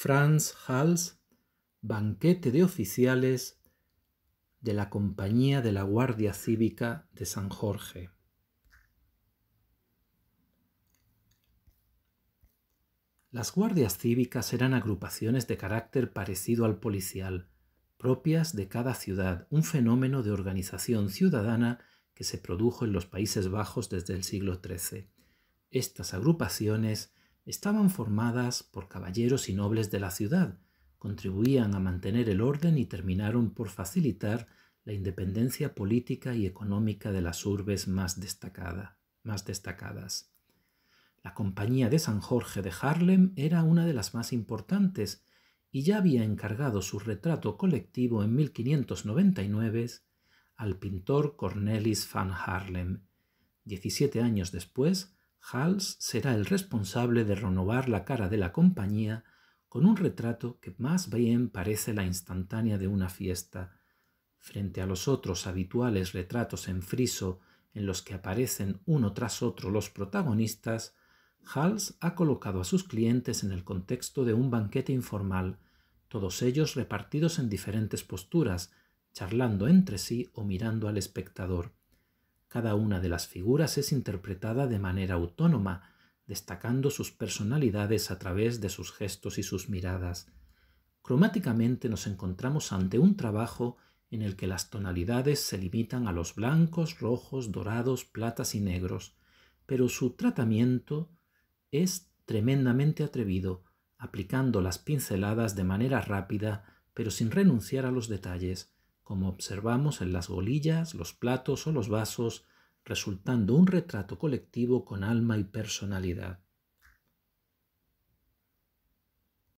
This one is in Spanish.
Franz Hals, banquete de oficiales de la Compañía de la Guardia Cívica de San Jorge. Las guardias cívicas eran agrupaciones de carácter parecido al policial, propias de cada ciudad, un fenómeno de organización ciudadana que se produjo en los Países Bajos desde el siglo XIII. Estas agrupaciones estaban formadas por caballeros y nobles de la ciudad, contribuían a mantener el orden y terminaron por facilitar la independencia política y económica de las urbes más, destacadas. La Compañía de San Jorge de Harlem era una de las más importantes y ya había encargado su retrato colectivo en 1599 al pintor Cornelis van Harlem. Diecisiete años después, Hals será el responsable de renovar la cara de la compañía con un retrato que más bien parece la instantánea de una fiesta, frente a los otros habituales retratos en friso en los que aparecen uno tras otro los protagonistas, Hals ha colocado a sus clientes en el contexto de un banquete informal, todos ellos repartidos en diferentes posturas, charlando entre sí o mirando al espectador. Cada una de las figuras es interpretada de manera autónoma, destacando sus personalidades a través de sus gestos y sus miradas. Cromáticamente nos encontramos ante un trabajo en el que las tonalidades se limitan a los blancos, rojos, dorados, platas y negros, pero su tratamiento es tremendamente atrevido, aplicando las pinceladas de manera rápida, pero sin renunciar a los detalles, como observamos en las golillas, los platos o los vasos, resultando un retrato colectivo con alma y personalidad.